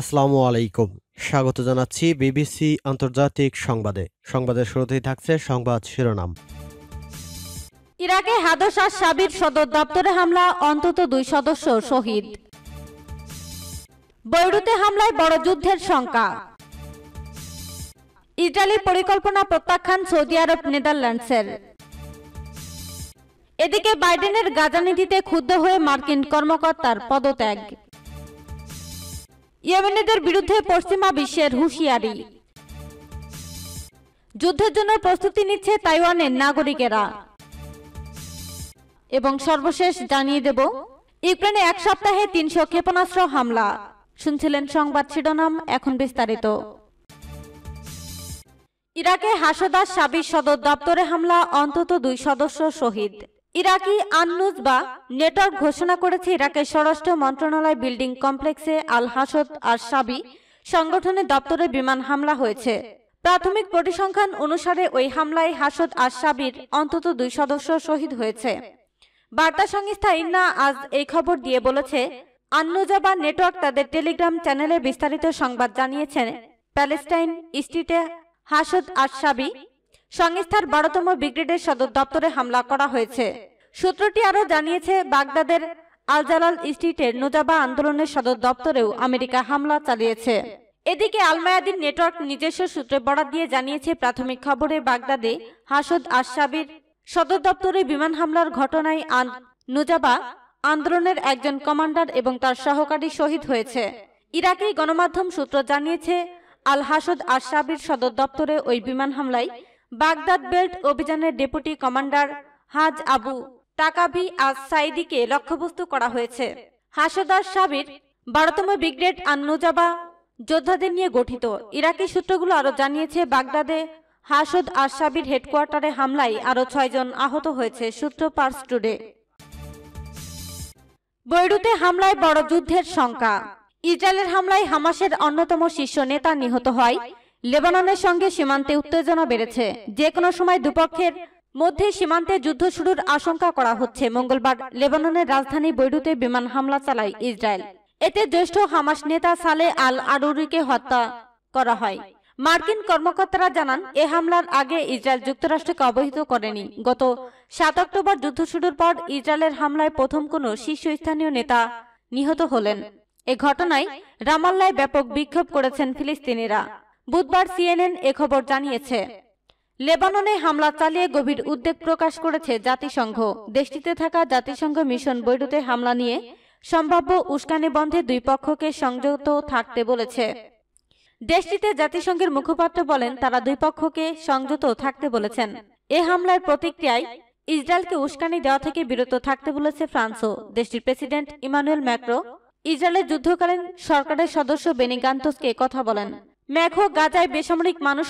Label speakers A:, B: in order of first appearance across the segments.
A: আসসালামু আলাইকুম স্বাগত জানাচ্ছি বিবিসি আন্তর্জাতিক সংবাদে সংবাদের শুরুতেই থাকছে সংবাদ শিরোনাম ইরাকে হাদসার সাবির সদর দপ্তরে হামলা অন্তত দুই সদস্য শহীদ বৈরুতে হামলায় বড় যুদ্ধের শঙ্কা ইটালি পরিকল্পনা প্রত্যাখ্যান সৌদি আরব নেদারল্যান্ডসের এদিকে বাইডেনের গাজানীতিতে নীতিতে ক্ষুব্ধ হয়ে মার্কিন কর্মকর্তার পদত্যাগ ইয়েমেনিদের বিরুদ্ধে পশ্চিমা বিশ্বের হুঁশিয়ারি যুদ্ধের জন্য প্রস্তুতি নিচ্ছে তাইওয়ানের নাগরিকেরা এবং সর্বশেষ জানিয়ে দেব ইউক্রেনে এক সপ্তাহে তিনশো ক্ষেপণাস্ত্র হামলা শুনছিলেন সংবাদ শিরোনাম এখন বিস্তারিত ইরাকে হাসদাস সাবির সদর দপ্তরে হামলা অন্তত দুই সদস্য শহীদ ইরাকি আননুজ বা নেটওয়ার্ক ঘোষণা করেছে ইরাকের স্বরাষ্ট্র মন্ত্রণালয় বিল্ডিং কমপ্লেক্সে আল হাসদ আর সাবি সংগঠনের দপ্তরে বিমান হামলা হয়েছে প্রাথমিক পরিসংখ্যান অনুসারে ওই হামলায় হাসদ আর সাবির অন্তত দুই সদস্য শহীদ হয়েছে বার্তা সংস্থা ইন্না আজ এই খবর দিয়ে বলেছে বা নেটওয়ার্ক তাদের টেলিগ্রাম চ্যানেলে বিস্তারিত সংবাদ জানিয়েছেন প্যালেস্টাইন স্ট্রিটে হাসদ সাবি সংস্থার বারোতম ব্রিগেডের সদর দপ্তরে হামলা করা হয়েছে সূত্রটি আরও জানিয়েছে বাগদাদের আলজালাল স্ট্রিটের নোজাবা আন্দোলনের সদর দপ্তরেও আমেরিকা হামলা চালিয়েছে এদিকে আলমায়াদিন নেটওয়ার্ক নিজস্ব সূত্রে বরাদ দিয়ে জানিয়েছে প্রাথমিক খবরে বাগদাদে হাসদ আশাবির সদর দপ্তরে বিমান হামলার ঘটনায় আন নুজাবা আন্দোলনের একজন কমান্ডার এবং তার সহকারী শহীদ হয়েছে ইরাকি গণমাধ্যম সূত্র জানিয়েছে আল হাসদ আশাবির সদর দপ্তরে ওই বিমান হামলায় বাগদাদ বেল্ট অভিযানের ডেপুটি কমান্ডার হাজ আবু তাকাভি আজ সাইদিকে লক্ষ্যবস্তু করা হয়েছে হাসদার সাবির বারোতম ব্রিগেড আন্নুজাবা যোদ্ধাদের নিয়ে গঠিত ইরাকি সূত্রগুলো আরও জানিয়েছে বাগদাদে হাসদ আর সাবির হেডকোয়ার্টারে হামলায় আরও ছয়জন আহত হয়েছে সূত্র পার্স টুডে বৈরুতে হামলায় বড় যুদ্ধের শঙ্কা ইসরায়েলের হামলায় হামাসের অন্যতম শীর্ষ নেতা নিহত হয় লেবাননের সঙ্গে সীমান্তে উত্তেজনা বেড়েছে যে কোনো সময় দুপক্ষের মধ্যে সীমান্তে যুদ্ধ শুরুর আশঙ্কা করা হচ্ছে মঙ্গলবার লেবাননের রাজধানী বৈরুতে বিমান হামলা চালায় ইসরায়েল এতে জ্যেষ্ঠ হামাস নেতা সালে আল আরুরিকে হত্যা করা হয় মার্কিন কর্মকর্তারা জানান এ হামলার আগে ইসরায়েল যুক্তরাষ্ট্রকে অবহিত করেনি গত সাত অক্টোবর যুদ্ধ শুরুর পর ইসরায়েলের হামলায় প্রথম কোনো শীর্ষস্থানীয় নেতা নিহত হলেন এ ঘটনায় রামাল্লায় ব্যাপক বিক্ষোভ করেছেন ফিলিস্তিনিরা বুধবার সিএনএন এ খবর জানিয়েছে লেবাননে হামলা চালিয়ে গভীর উদ্বেগ প্রকাশ করেছে জাতিসংঘ দেশটিতে থাকা জাতিসংঘ মিশন বৈরুতে হামলা নিয়ে সম্ভাব্য উস্কানি বন্ধে দুই পক্ষকে সংযত থাকতে বলেছে দেশটিতে জাতিসংঘের মুখপাত্র বলেন তারা দুই পক্ষকে সংযত থাকতে বলেছেন এ হামলার প্রতিক্রিয়ায় ইসরায়েলকে উস্কানি দেওয়া থেকে বিরত থাকতে বলেছে ফ্রান্সও দেশটির প্রেসিডেন্ট ইমানুয়েল ম্যাক্রো ইসরায়েলের যুদ্ধকালীন সরকারের সদস্য বেনিগান্তসকে কথা বলেন মেঘ গাজায় বেসামরিক মানুষ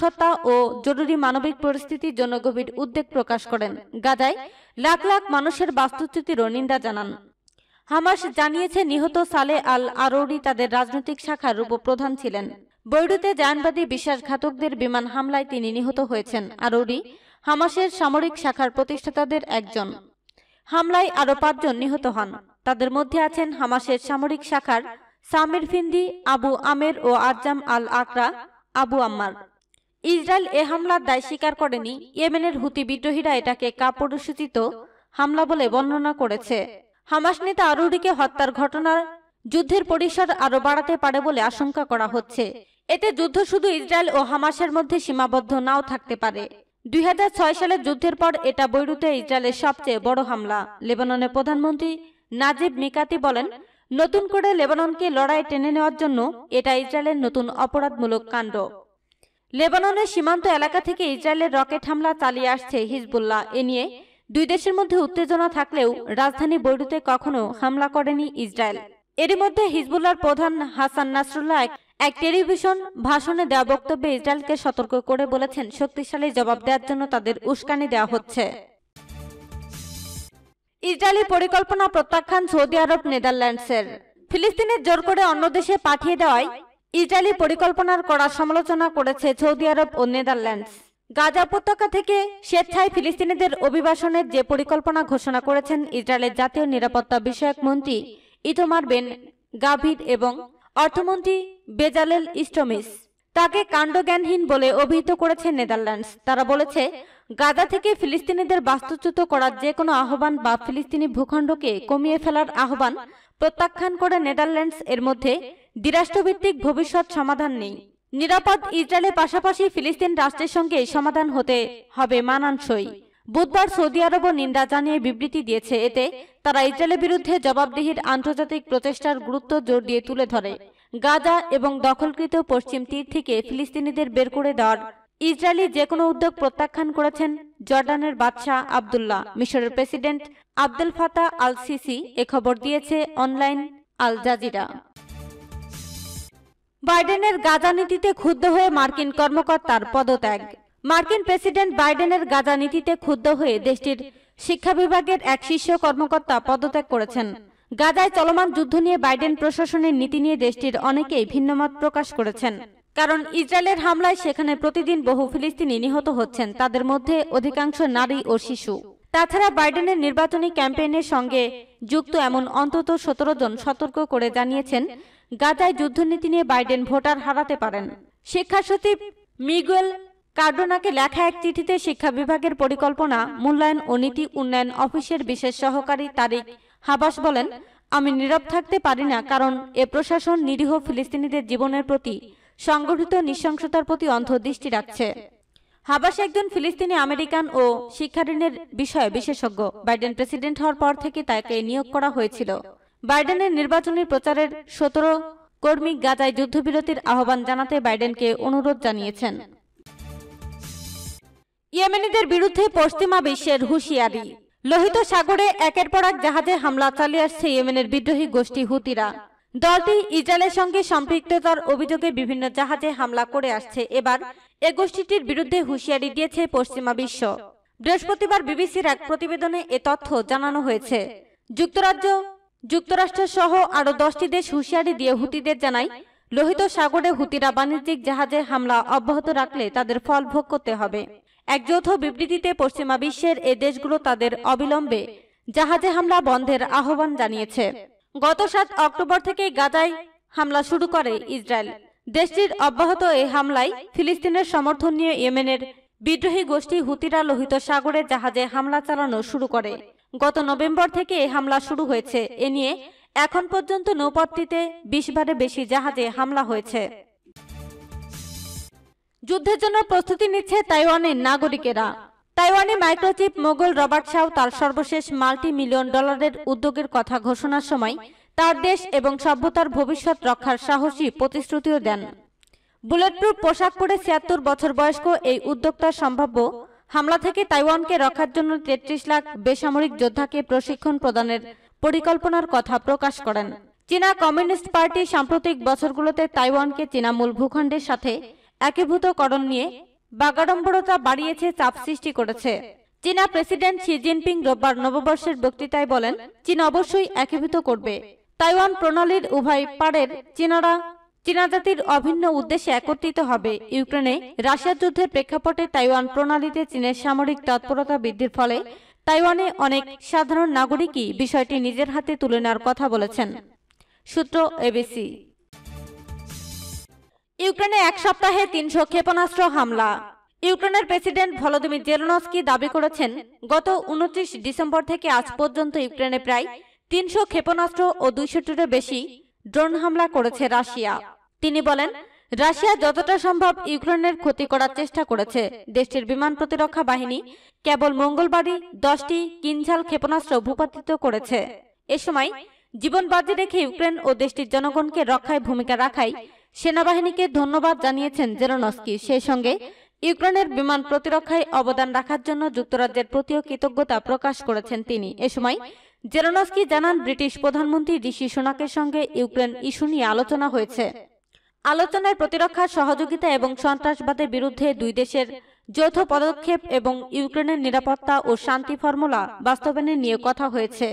A: ও জরুরি মানবিক পরিস্থিতির জন্য গভীর উদ্বেগ প্রকাশ করেন গাজায় লাখ লাখ মানুষের বাস্তুচ্যুতিরও নিন্দা জানান হামাস জানিয়েছে নিহত সালে আল আরৌরি তাদের রাজনৈতিক শাখার উপপ্রধান ছিলেন বৈরুতে জায়নবাদী বিশ্বাসঘাতকদের বিমান হামলায় তিনি নিহত হয়েছেন আরৌরি হামাসের সামরিক শাখার প্রতিষ্ঠাতাদের একজন হামলায় আরও পাঁচজন নিহত হন তাদের মধ্যে আছেন হামাসের সামরিক শাখার সামির আবু আমের ও আজাম আল আকরা আবু আম্মার ইসরায়েল এ হামলার দায় স্বীকার করেনি ইয়েমেনের হুতি বিদ্রোহীরা এটাকে কাপড়সূচিত হামলা বলে বর্ণনা করেছে হামাস নেতা আরুরিকে হত্যার ঘটনার যুদ্ধের পরিসর আরও বাড়াতে পারে বলে আশঙ্কা করা হচ্ছে এতে যুদ্ধ শুধু ইসরায়েল ও হামাসের মধ্যে সীমাবদ্ধ নাও থাকতে পারে দুই সালের যুদ্ধের পর এটা বৈরুতে ইসরায়েলের সবচেয়ে বড় হামলা লেবাননের প্রধানমন্ত্রী নাজিব মিকাতি বলেন নতুন করে লেবাননকে লড়াই টেনে নেওয়ার জন্য এটা ইসরায়েলের নতুন অপরাধমূলক কাণ্ড লেবাননের সীমান্ত এলাকা থেকে ইসরায়েলের রকেট হামলা চালিয়ে আসছে হিজবুল্লাহ এ নিয়ে দুই দেশের মধ্যে উত্তেজনা থাকলেও রাজধানী বৈরুতে কখনো হামলা করেনি ইসরায়েল এর মধ্যে হিজবুল্লার প্রধান হাসান নাসরুল্লাহ এক টেলিভিশন ভাষণে দেওয়া বক্তব্যে ইসরায়েলকে সতর্ক করে বলেছেন শক্তিশালী জবাব দেওয়ার জন্য তাদের উস্কানি দেওয়া হচ্ছে ইসরায়েলি পরিকল্পনা প্রত্যাখ্যান সৌদি আরব নেদারল্যান্ডসের ফিলিস্তিনের জোর করে অন্য দেশে পাঠিয়ে দেওয়ায় ইসরায়েলি পরিকল্পনার কড়া সমালোচনা করেছে সৌদি আরব ও নেদারল্যান্ডস গাজা উপত্যকা থেকে স্বেচ্ছায় ফিলিস্তিনিদের অভিবাসনের যে পরিকল্পনা ঘোষণা করেছেন ইসরায়েলের জাতীয় নিরাপত্তা বিষয়ক মন্ত্রী ইতমার বেন গাভিদ এবং অর্থমন্ত্রী বেজালেল ইস্টমিস তাকে কাণ্ডজ্ঞানহীন বলে অভিহিত করেছে নেদারল্যান্ডস তারা বলেছে গাজা থেকে ফিলিস্তিনিদের বাস্তুচ্যুত করার যে কোনো আহ্বান বা ফিলিস্তিনি ভূখণ্ডকে কমিয়ে ফেলার আহ্বান প্রত্যাখ্যান করে নেদারল্যান্ডস এর মধ্যে দ্বিরাষ্ট্রভিত্তিক ভবিষ্যৎ সমাধান নেই নিরাপদ ইসরায়েলের পাশাপাশি ফিলিস্তিন রাষ্ট্রের সঙ্গে সমাধান হতে হবে মানানসই বুধবার সৌদি আরবও নিন্দা জানিয়ে বিবৃতি দিয়েছে এতে তারা ইসরায়েলের বিরুদ্ধে জবাবদিহির আন্তর্জাতিক প্রচেষ্টার গুরুত্ব জোর দিয়ে তুলে ধরে গাজা এবং দখলকৃত পশ্চিম তীর থেকে ফিলিস্তিনিদের বের করে দেওয়ার ইসরায়েলি যে কোনো উদ্যোগ প্রত্যাখ্যান করেছেন জর্ডানের বাদশাহ আবদুল্লাহ মিশরের president Abdel Fattah al Sisi এ খবর দিয়েছে অনলাইন আল জাজিরা বাইডেনের গাজা নীতিতে ক্ষুব্ধ হয়ে মার্কিন কর্মকর্তার পদত্যাগ মার্কিন প্রেসিডেন্ট বাইডেনের গাজা নীতিতে ক্ষুব্ধ হয়ে দেশটির শিক্ষা বিভাগের এক শীর্ষ কর্মকর্তা পদত্যাগ করেছেন গাজায় চলমান যুদ্ধ নিয়ে বাইডেন প্রশাসনের নীতি নিয়ে দেশটির অনেকেই ভিন্নমত প্রকাশ করেছেন কারণ ইসরায়েলের হামলায় সেখানে প্রতিদিন বহু ফিলিস্তিনি নিহত হচ্ছেন তাদের মধ্যে অধিকাংশ নারী ও শিশু তাছাড়া বাইডেনের নির্বাচনী ক্যাম্পেইনের সঙ্গে যুক্ত এমন অন্তত সতেরো জন সতর্ক করে জানিয়েছেন গাজায় যুদ্ধনীতি নিয়ে বাইডেন ভোটার হারাতে পারেন শিক্ষা সচিব মিগুয়েল কার্ডোনাকে লেখা এক চিঠিতে শিক্ষা বিভাগের পরিকল্পনা মূল্যায়ন ও নীতি উন্নয়ন অফিসের বিশেষ সহকারী তারিক হাবাস বলেন আমি নীরব থাকতে পারি না কারণ এ প্রশাসন নিরীহ ফিলিস্তিনিদের জীবনের প্রতি সংগঠিত নৃশংসতার প্রতি অন্ধ দৃষ্টি রাখছে হাবাস একজন ফিলিস্তিনি আমেরিকান ও শিক্ষা ঋণের বিষয়ে বিশেষজ্ঞ বাইডেন প্রেসিডেন্ট হওয়ার পর থেকে তাকে নিয়োগ করা হয়েছিল বাইডেনের নির্বাচনী প্রচারের সতেরো কর্মী গাজায় যুদ্ধবিরতির আহ্বান জানাতে বাইডেনকে অনুরোধ জানিয়েছেন ইয়েমেনিদের বিরুদ্ধে পশ্চিমা বিশ্বের হুঁশিয়ারি লোহিত সাগরে একের পর এক জাহাজে হামলা চালিয়ে আসছে ইয়েমেনের বিদ্রোহী গোষ্ঠী হুতিরা দলটি ইসরায়েলের সঙ্গে সম্পৃক্ততার অভিযোগে বিভিন্ন জাহাজে হামলা করে আসছে এবার এ গোষ্ঠীটির বিরুদ্ধে হুঁশিয়ারি দিয়েছে পশ্চিমা বিশ্ব বৃহস্পতিবার বিবিসির এক প্রতিবেদনে এ তথ্য জানানো হয়েছে যুক্তরাজ্য যুক্তরাষ্ট্র সহ আরও দশটি দেশ হুঁশিয়ারি দিয়ে হুতিদের জানায় লোহিত সাগরে হুতিরা বাণিজ্যিক জাহাজে হামলা অব্যাহত রাখলে তাদের ফল ভোগ করতে হবে এক যৌথ বিবৃতিতে পশ্চিমা বিশ্বের এ দেশগুলো তাদের অবিলম্বে জাহাজে হামলা বন্ধের আহ্বান জানিয়েছে গত সাত অক্টোবর থেকে গাজায় হামলা শুরু করে ইসরায়েল দেশটির অব্যাহত এই হামলায় ফিলিস্তিনের সমর্থন নিয়ে ইয়েমেনের বিদ্রোহী গোষ্ঠী হুতিরা লোহিত সাগরে জাহাজে হামলা চালানো শুরু করে গত নভেম্বর থেকে এই হামলা শুরু হয়েছে এ নিয়ে এখন পর্যন্ত নৌপথটিতে বারে বেশি জাহাজে হামলা হয়েছে যুদ্ধের জন্য প্রস্তুতি নিচ্ছে তাইওয়ানের নাগরিকেরা তাইওয়ানে মাইক্রোচিপ মোগল রবার্ট শাও তার সর্বশেষ মাল্টি মিলিয়ন ডলারের উদ্যোগের কথা ঘোষণার সময় তার দেশ এবং সভ্যতার ভবিষ্যৎ রক্ষার সাহসী প্রতিশ্রুতিও দেন বুলেটপ্রুফ পোশাক পরে ছিয়াত্তর বছর বয়স্ক এই উদ্যোক্তার সম্ভাব্য হামলা থেকে তাইওয়ানকে রক্ষার জন্য তেত্রিশ লাখ বেসামরিক যোদ্ধাকে প্রশিক্ষণ প্রদানের পরিকল্পনার কথা প্রকাশ করেন চীনা কমিউনিস্ট পার্টি সাম্প্রতিক বছরগুলোতে তাইওয়ানকে চীনা মূল ভূখণ্ডের সাথে একীভূতকরণ নিয়ে বাগাড়ম্বরতা বাড়িয়েছে চাপ সৃষ্টি করেছে চীনা প্রেসিডেন্ট শি জিনপিং রোববার নববর্ষের বক্তৃতায় বলেন চীন অবশ্যই একীভূত করবে তাইওয়ান প্রণালীর উভয় পাড়ের চীনারা চীনা জাতির অভিন্ন উদ্দেশ্যে একত্রিত হবে ইউক্রেনে রাশিয়া যুদ্ধের প্রেক্ষাপটে তাইওয়ান প্রণালীতে চীনের সামরিক তৎপরতা বৃদ্ধির ফলে তাইওয়ানে অনেক সাধারণ নাগরিকই বিষয়টি নিজের হাতে তুলে নেওয়ার কথা বলেছেন সূত্র এবিসি ইউক্রেনে এক সপ্তাহে তিনশো ক্ষেপণাস্ত্র হামলা ইউক্রেনের প্রেসিডেন্ট ভলোদিমির জেলনস্কি দাবি করেছেন গত উনত্রিশ ডিসেম্বর থেকে আজ পর্যন্ত ইউক্রেনে প্রায় তিনশো ক্ষেপণাস্ত্র ও দুইশোটিরও বেশি ড্রোন হামলা করেছে রাশিয়া তিনি বলেন রাশিয়া যতটা সম্ভব ইউক্রেনের ক্ষতি করার চেষ্টা করেছে দেশটির বিমান প্রতিরক্ষা বাহিনী কেবল মঙ্গলবারই দশটি কিনঝাল ক্ষেপণাস্ত্র ভূপাতিত করেছে এ সময় জীবন বাজি রেখে ইউক্রেন ও দেশটির জনগণকে রক্ষায় ভূমিকা রাখায় সেনাবাহিনীকে ধন্যবাদ জানিয়েছেন জেরোনস্কি সেই সঙ্গে ইউক্রেনের বিমান প্রতিরক্ষায় অবদান রাখার জন্য যুক্তরাজ্যের প্রতিও কৃতজ্ঞতা প্রকাশ করেছেন তিনি এ সময় জেরোনস্কি জানান ব্রিটিশ প্রধানমন্ত্রী ঋষি সোনাকের সঙ্গে ইউক্রেন ইস্যু নিয়ে আলোচনা হয়েছে আলোচনায় প্রতিরক্ষা সহযোগিতা এবং সন্ত্রাসবাদের বিরুদ্ধে দুই দেশের যৌথ পদক্ষেপ এবং ইউক্রেনের নিরাপত্তা ও শান্তি ফর্মুলা বাস্তবায়নে নিয়ে কথা হয়েছে